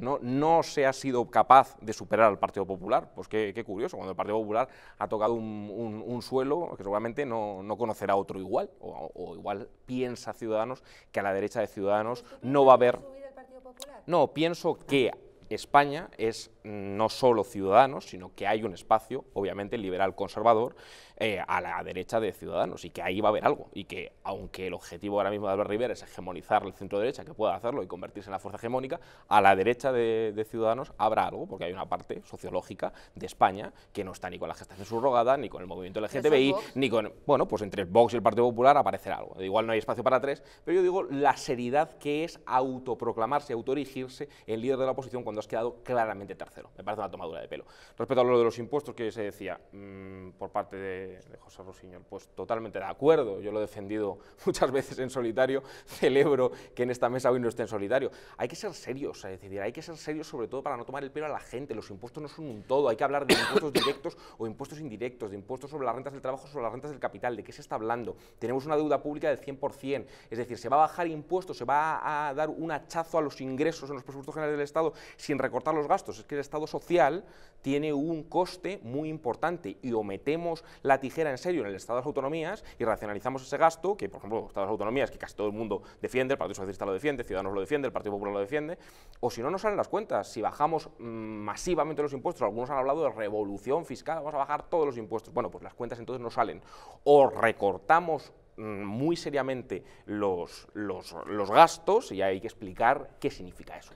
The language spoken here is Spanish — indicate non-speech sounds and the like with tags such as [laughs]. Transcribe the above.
no, no se ha sido capaz de superar al Partido Popular. Pues qué, qué curioso, cuando el Partido Popular ha tocado un, suelo que seguramente no, conocerá otro igual, o, o, igual piensa Ciudadanos que a la derecha de Ciudadanos no va a haber... No, pienso que España es no solo Ciudadanos, sino que hay un espacio, obviamente, liberal conservador, eh, a la derecha de Ciudadanos, y que ahí va a haber algo, y que aunque el objetivo ahora mismo de Albert Rivera es hegemonizar el centro derecha, que pueda hacerlo y convertirse en la fuerza hegemónica, a la derecha de, Ciudadanos habrá algo, porque hay una parte sociológica de España que no está ni con la gestación subrogada, ni con el movimiento LGTBI, ni con, bueno, pues entre el Vox y el Partido Popular aparecerá algo. Igual no hay espacio para tres, pero yo digo la seriedad que es autoproclamarse, autorigirse el líder de la oposición cuando has quedado claramente tercero. Me parece una tomadura de pelo. Respecto a lo de los impuestos que se decía mm, por parte de, José Rosiñol, pues totalmente de acuerdo. Yo lo he defendido [laughs] muchas veces en solitario. Celebro que en esta mesa hoy no esté en solitario. Hay que ser serios, a decidir. hay que ser serios sobre todo para no tomar el pelo a la gente. Los impuestos no son un todo. Hay que hablar de impuestos directos o impuestos indirectos, de impuestos sobre las rentas del trabajo, sobre las rentas del capital. ¿De qué se está hablando? Tenemos una deuda pública del 100%. Es decir, se va a bajar impuestos, se va a dar un hachazo a los ingresos en los presupuestos generales del Estado sin recortar los gastos. Es que el Estado social tiene un coste muy importante y o metemos la tijera en serio en el Estado de las Autonomías y racionalizamos ese gasto, que por ejemplo el Estado de las Autonomías, que casi todo el mundo defiende, el Partido Socialista lo defiende, Ciudadanos lo defiende, el Partido Popular lo defiende, o si no nos salen las cuentas, si bajamos mm, masivamente los impuestos, algunos han hablado de revolución fiscal, vamos a bajar todos los impuestos, bueno, pues las cuentas entonces no salen, o recortamos mm, muy seriamente los, los, los, gastos y hay que explicar qué significa eso.